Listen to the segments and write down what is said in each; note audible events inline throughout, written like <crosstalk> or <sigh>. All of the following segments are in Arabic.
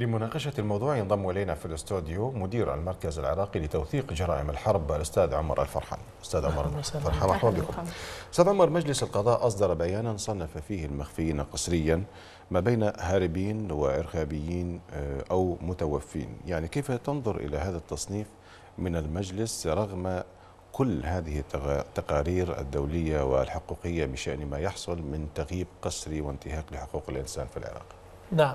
لمناقشة الموضوع ينضم إلينا في الاستوديو مدير المركز العراقي لتوثيق جرائم الحرب الأستاذ عمر الفرحان أستاذ عمر الفرحان مرحبا بكم أستاذ عمر مجلس القضاء أصدر بيانا صنف فيه المخفيين قسريا ما بين هاربين وإرهابيين آه، أو متوفين يعني كيف تنظر إلى هذا التصنيف من المجلس رغم كل هذه التقارير الدولية والحقوقية بشأن ما يحصل من تغييب قسري وانتهاك لحقوق الإنسان في العراق نعم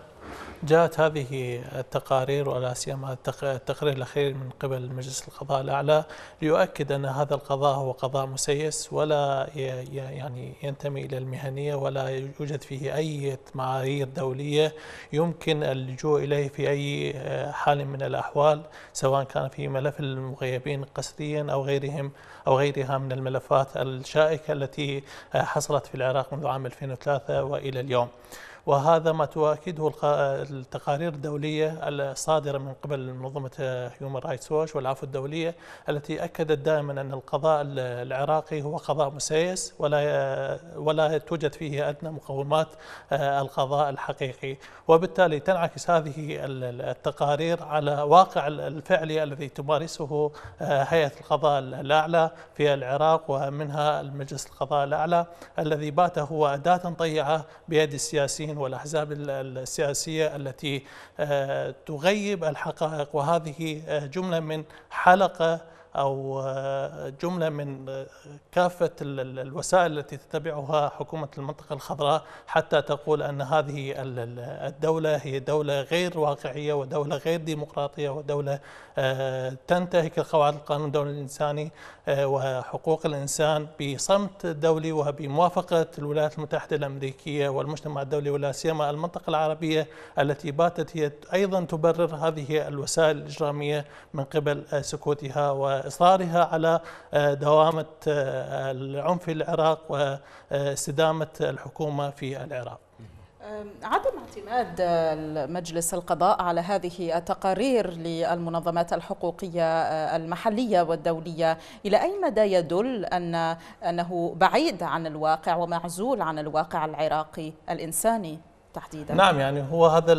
جاءت هذه التقارير ولا سيما التقرير الاخير من قبل مجلس القضاء الاعلى ليؤكد ان هذا القضاء هو قضاء مسيس ولا يعني ينتمي الى المهنيه ولا يوجد فيه اي معايير دوليه يمكن اللجوء اليه في اي آه، حال من الاحوال سواء كان في ملف المغيبين قسريا او غيرهم او غيرها من الملفات الشائكه التي آه، حصلت في العراق منذ عام 2003 والى اليوم. وهذا ما تؤكده التقارير الدولية الصادرة من قبل منظمة هيومن رايتس ووش والعفو الدولية التي أكدت دائما أن القضاء العراقي هو قضاء مسيس ولا ولا توجد فيه أدنى مقومات آه، القضاء الحقيقي وبالتالي تنعكس هذه التقارير على واقع الفعلي الذي تمارسه آه، هيئة القضاء الأعلى في العراق ومنها المجلس القضاء الأعلى الذي بات هو أداة طيعة بيد السياسيين الفلسطينيين والأحزاب السياسية التي آه، تغيب الحقائق وهذه آه، جملة من حلقة أو آه، جملة من آه، كافة الوسائل التي تتبعها حكومة المنطقة الخضراء حتى تقول أن هذه الدولة هي دولة غير واقعية ودولة غير ديمقراطية ودولة آه، تنتهك قواعد القانون الدولي الإنساني وحقوق الإنسان بصمت دولي وبموافقة الولايات المتحدة الأمريكية والمجتمع الدولي ولا سيما المنطقة العربية التي باتت هي أيضا تبرر هذه الوسائل الإجرامية من قبل سكوتها و إصرارها على آه، دوامة آه، العنف في العراق واستدامة الحكومة في العراق عدم اعتماد مجلس القضاء على هذه التقارير للمنظمات الحقوقية آه، المحلية والدولية إلى أي مدى يدل أن أنه بعيد عن الواقع ومعزول عن الواقع العراقي الإنساني؟ تحديدا نعم يعني هو هذا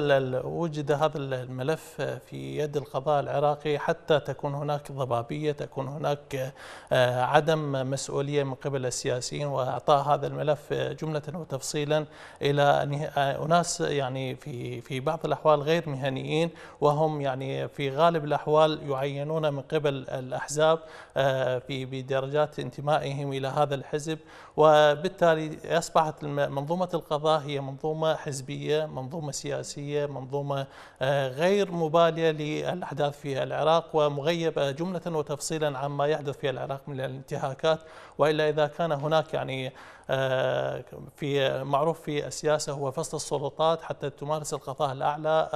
وجد هذا الملف في يد القضاء العراقي حتى تكون هناك ضبابيه تكون هناك آه، عدم مسؤوليه من قبل السياسيين واعطاء هذا الملف جمله وتفصيلا الى آه، اناس يعني في في بعض الاحوال غير مهنيين وهم يعني في غالب الاحوال يعينون من قبل الاحزاب آه، في بدرجات انتمائهم الى هذا الحزب وبالتالي اصبحت منظومه القضاء هي منظومه حزبيه حزبية منظومة سياسية منظومة آه، غير مبالية للأحداث في العراق ومغيبة آه، جملة وتفصيلا عما يحدث في العراق من الانتهاكات وإلا إذا كان هناك يعني آه، في معروف في السياسة هو فصل السلطات حتى تمارس القضاء الأعلى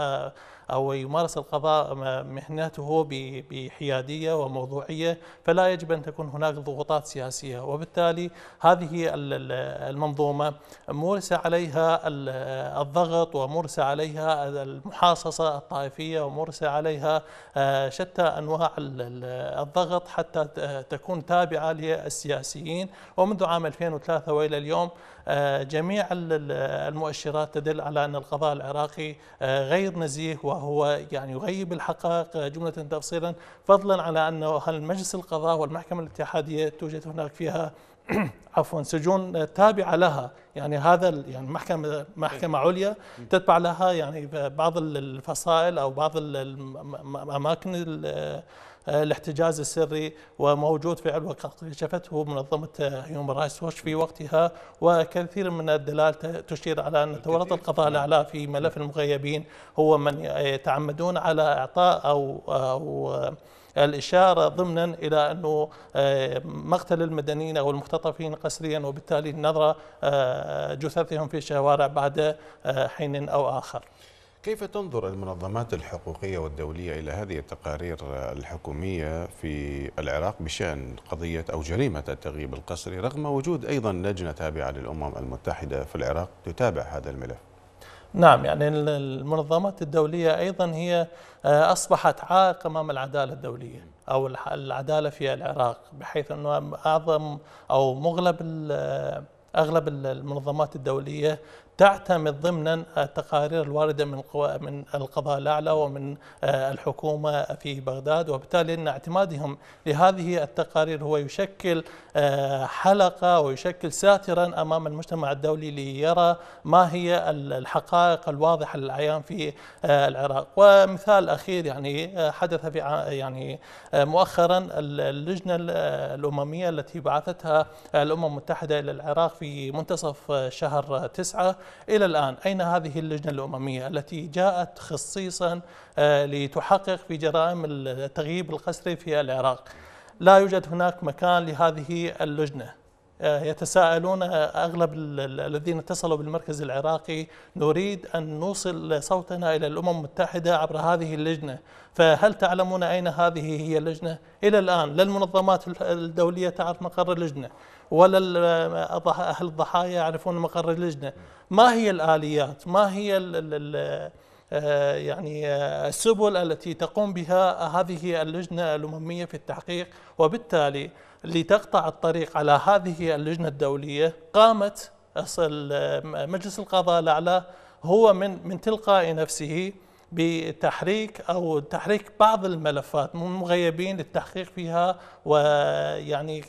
أو يمارس القضاء مهنته بحيادية وموضوعية فلا يجب أن تكون هناك ضغوطات سياسية وبالتالي هذه المنظومة مورس عليها الضغط ومورس عليها المحاصصة الطائفية ومورس عليها آه، شتى أنواع الضغط حتى تكون تابعة للسياسيين ومنذ عام 2003 وإلى اليوم آه، جميع المؤشرات تدل على أن القضاء العراقي آه، غير نزيه وهو يعني يغيب الحقائق آه، جملة تفصيلا فضلا على أن مجلس القضاء والمحكمة الاتحادية توجد هناك فيها <clears throat> عفوا سجون تابعه لها يعني هذا يعني محكمه محكمه إيه. عليا تتبع لها يعني بعض الفصائل او بعض الاماكن آه، الاحتجاز السري وموجود فعل وقد كشفته منظمة هيومن رايتس ووش في وقتها وكثير من الدلال تشير على أن تورط القضاء نعم. الأعلى في ملف نعم. المغيبين هو من يتعمدون على إعطاء أو, أو الإشارة ضمنا إلى أنه آه، مقتل المدنيين أو المختطفين قسريا وبالتالي نظرة آه، جثثهم في الشوارع بعد آه، حين أو آخر كيف تنظر المنظمات الحقوقية والدولية إلى هذه التقارير الحكومية في العراق بشأن قضية أو جريمة التغييب القسري رغم وجود أيضا لجنة تابعة للأمم المتحدة في العراق تتابع هذا الملف؟ نعم يعني المنظمات الدولية أيضا هي آه، أصبحت عائق أمام العدالة الدولية أو العدالة في العراق بحيث أنه أعظم أو مغلب آه، أغلب المنظمات الدولية تعتمد ضمنا التقارير الوارده من من القضاء الاعلى ومن آه، الحكومه في بغداد وبالتالي ان اعتمادهم لهذه التقارير هو يشكل آه، حلقه ويشكل ساترا امام المجتمع الدولي ليرى ما هي الحقائق الواضحه للعيان في آه، العراق ومثال اخير يعني حدث في يعني مؤخرا اللجنه الامميه التي بعثتها الامم المتحده الى العراق في منتصف شهر تسعة إلى الآن أين هذه اللجنة الأممية التي جاءت خصيصا آه، لتحقق في جرائم التغييب القسري في العراق لا يوجد هناك مكان لهذه اللجنة آه، يتساءلون آه، اغلب الذين اتصلوا بالمركز العراقي نريد ان نوصل صوتنا الى الامم المتحده عبر هذه اللجنه، فهل تعلمون اين هذه هي اللجنه؟ الى الان لا المنظمات الدوليه تعرف مقر اللجنه، ولا أهل الضحايا يعرفون مقر اللجنة ما هي الآليات ما هي الـ الـ آه، يعني آه، السبل التي تقوم بها هذه اللجنة الأممية في التحقيق وبالتالي لتقطع الطريق على هذه اللجنة الدولية قامت آه، مجلس القضاء الأعلى هو من من تلقاء نفسه بتحريك او تحريك بعض الملفات مغيبين للتحقيق فيها ويعني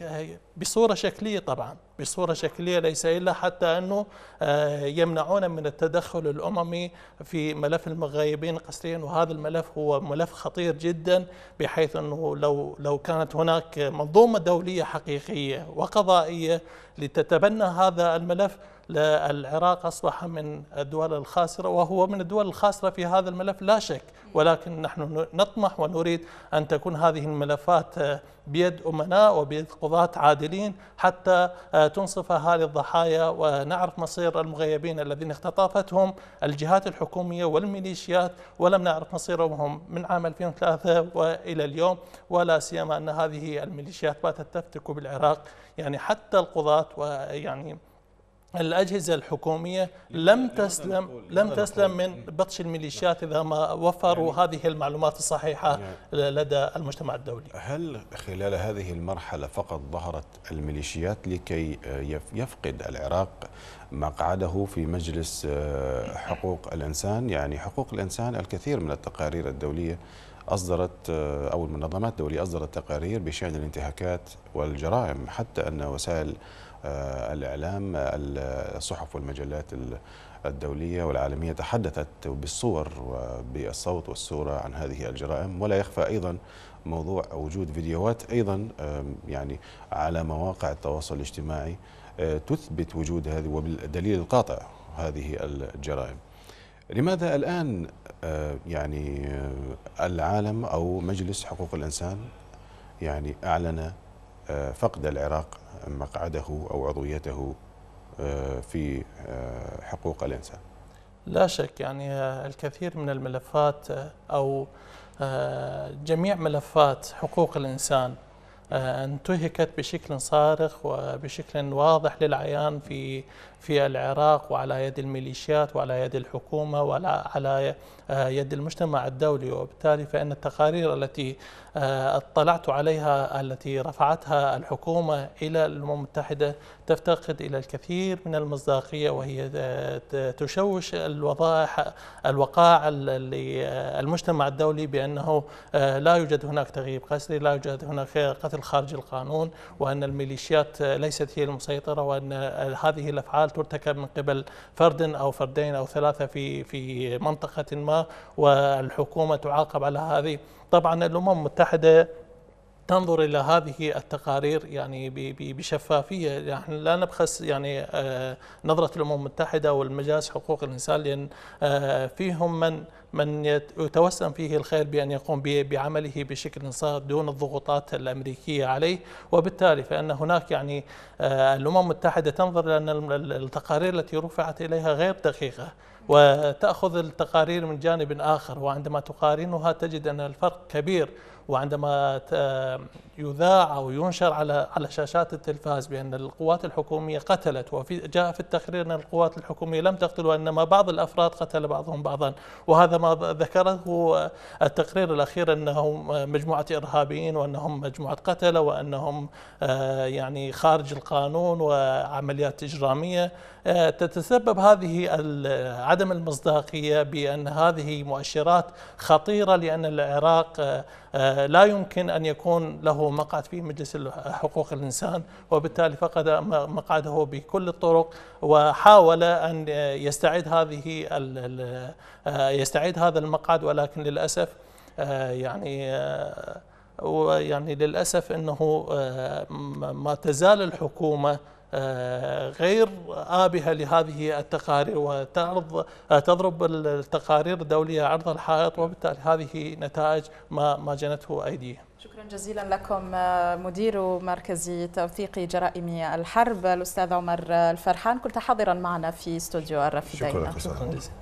بصوره شكليه طبعا بصوره شكليه ليس الا حتى انه آه، يمنعونا من التدخل الاممي في ملف المغيبين قسريا وهذا الملف هو ملف خطير جدا بحيث انه لو لو كانت هناك منظومه دوليه حقيقيه وقضائيه لتتبنى هذا الملف العراق أصبح من الدول الخاسرة وهو من الدول الخاسرة في هذا الملف لا شك ولكن نحن نطمح ونريد أن تكون هذه الملفات آه، بيد أمناء وبيد قضاة عادلين حتى آه، تنصف هذه الضحايا ونعرف مصير المغيبين الذين اختطافتهم الجهات الحكومية والميليشيات ولم نعرف مصيرهم من عام 2003 وإلى اليوم ولا سيما أن هذه الميليشيات باتت تفتك بالعراق يعني حتى القضاة ويعني الأجهزة الحكومية لم تسلم لم تسلم من نعم. بطش الميليشيات إذا ما نعم. وفروا يعني هذه المعلومات الصحيحة يعني لدى المجتمع الدولي هل خلال هذه المرحلة فقط ظهرت الميليشيات لكي آه، يفقد العراق مقعده في مجلس آه، حقوق الإنسان يعني حقوق الإنسان الكثير من التقارير الدولية أصدرت آه، أو المنظمات الدولية أصدرت تقارير بشأن الانتهاكات والجرائم حتى أن وسائل آه، الإعلام الصحف والمجلات الدولية والعالمية تحدثت بالصور وبالصوت والصورة عن هذه الجرائم ولا يخفى أيضا موضوع وجود فيديوهات أيضا يعني على مواقع التواصل الاجتماعي آه، تثبت وجود هذه وبالدليل القاطع هذه الجرائم لماذا الآن آه، يعني العالم أو مجلس حقوق الإنسان يعني أعلن آه، فقد العراق مقعده أو عضويته آه، في آه، حقوق الإنسان لا شك يعني الكثير من الملفات أو جميع ملفات حقوق الإنسان انتهكت بشكل صارخ وبشكل واضح للعيان في في العراق وعلى يد الميليشيات وعلى يد الحكومه وعلى يد المجتمع الدولي وبالتالي فان التقارير التي آه، اطلعت عليها التي رفعتها الحكومة إلى الأمم المتحدة تفتقد إلى الكثير من المصداقية وهي تشوش الوضائح الوقائع المجتمع الدولي بأنه آه، لا يوجد هناك تغييب قسري لا يوجد هناك قتل خارج القانون وأن الميليشيات ليست هي المسيطرة وأن هذه الأفعال ترتكب من قبل فرد أو فردين أو ثلاثة في في منطقة ما والحكومة تعاقب على هذه طبعا الامم المتحده ننظر الى هذه التقارير يعني بشفافيه نحن يعني لا نبخس يعني آه، نظره الامم المتحده والمجالس حقوق الانسان لان آه، فيهم من من يتوسم فيه الخير بأن يقوم بعمله بشكل صار دون الضغوطات الأمريكية عليه وبالتالي فأن هناك يعني آه، الأمم المتحدة تنظر لان التقارير التي رفعت إليها غير دقيقة وتأخذ التقارير من جانب آخر وعندما تقارنها تجد أن الفرق كبير وعندما يذاع او ينشر على على شاشات التلفاز بان القوات الحكوميه قتلت وفي جاء في التقرير ان القوات الحكوميه لم تقتل وانما بعض الافراد قتل بعضهم بعضا وهذا ما ذكره التقرير الاخير انهم مجموعه ارهابيين وانهم مجموعه قتله وانهم آه، يعني خارج القانون وعمليات اجراميه آه، تتسبب هذه عدم المصداقيه بان هذه مؤشرات خطيره لان العراق آه، آه، لا يمكن أن يكون له مقعد في مجلس حقوق الإنسان وبالتالي فقد مقعده بكل الطرق وحاول أن يستعيد هذه آه، يستعيد هذا المقعد ولكن للأسف آه، يعني ويعني للاسف انه ما تزال الحكومه آه، غير آبهة لهذه التقارير وتعرض آه، تضرب التقارير الدولية عرض الحائط وبالتالي هذه نتائج ما ما جنته أيديهم شكرا جزيلا لكم آه، مدير مركز توثيق جرائم الحرب الأستاذ عمر الفرحان كنت حاضرا معنا في استوديو الرفيدين شكرا, شكرا جزيلا